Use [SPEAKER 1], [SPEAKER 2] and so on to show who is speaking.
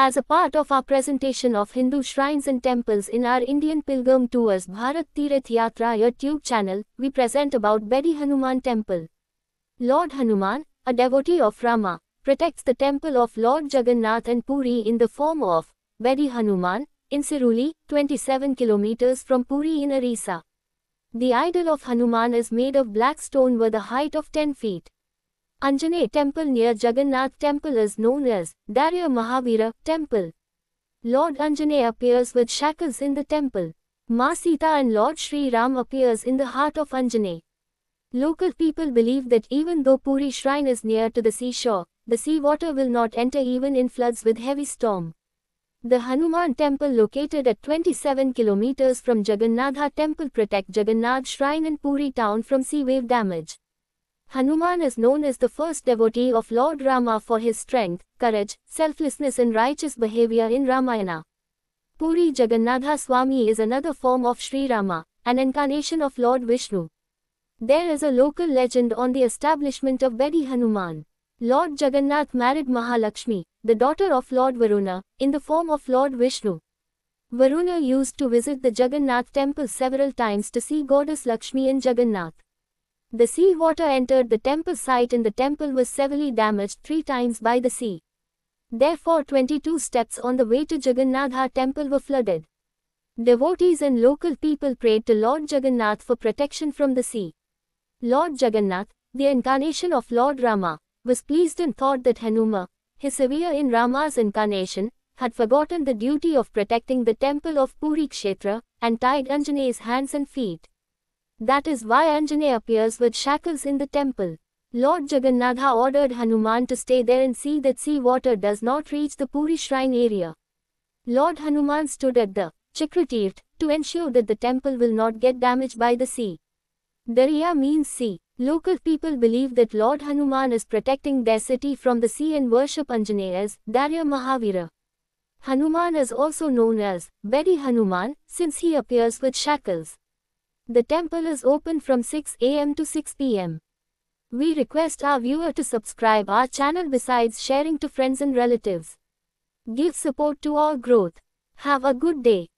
[SPEAKER 1] As a part of our presentation of Hindu shrines and temples in our Indian Pilgrim Tours Bharat Tirath Yatra YouTube channel, we present about Bedi Hanuman Temple. Lord Hanuman, a devotee of Rama, protects the temple of Lord Jagannath and Puri in the form of Bedi Hanuman in Siruli, 27 kilometers from Puri in Arisa. The idol of Hanuman is made of black stone with a height of 10 feet. Anjane temple near Jagannath temple is known as Darya Mahavira temple. Lord Anjane appears with shackles in the temple. Ma Sita and Lord Sri Ram appears in the heart of Anjane. Local people believe that even though Puri shrine is near to the seashore, the seawater will not enter even in floods with heavy storm. The Hanuman temple located at 27 kilometers from Jagannatha temple protect Jagannath shrine and Puri town from sea wave damage. Hanuman is known as the first devotee of Lord Rama for his strength, courage, selflessness and righteous behavior in Ramayana. Puri Jagannatha Swami is another form of Sri Rama, an incarnation of Lord Vishnu. There is a local legend on the establishment of Bedi Hanuman. Lord Jagannath married Mahalakshmi, the daughter of Lord Varuna, in the form of Lord Vishnu. Varuna used to visit the Jagannath temple several times to see goddess Lakshmi in Jagannath. The sea water entered the temple site and the temple was severely damaged three times by the sea. Therefore 22 steps on the way to Jagannatha temple were flooded. Devotees and local people prayed to Lord Jagannath for protection from the sea. Lord Jagannath, the incarnation of Lord Rama, was pleased and thought that Hanuma, his severe in Rama's incarnation, had forgotten the duty of protecting the temple of Puri Kshetra, and tied Anjaneya's hands and feet. That is why Anjaneya appears with shackles in the temple. Lord Jagannatha ordered Hanuman to stay there and see that sea water does not reach the Puri shrine area. Lord Hanuman stood at the Chakravart to ensure that the temple will not get damaged by the sea. Darya means sea. Local people believe that Lord Hanuman is protecting their city from the sea and worship Anjaneya as Darya Mahavira. Hanuman is also known as Bedi Hanuman since he appears with shackles. The temple is open from 6 am to 6 pm. We request our viewer to subscribe our channel besides sharing to friends and relatives. Give support to our growth. Have a good day.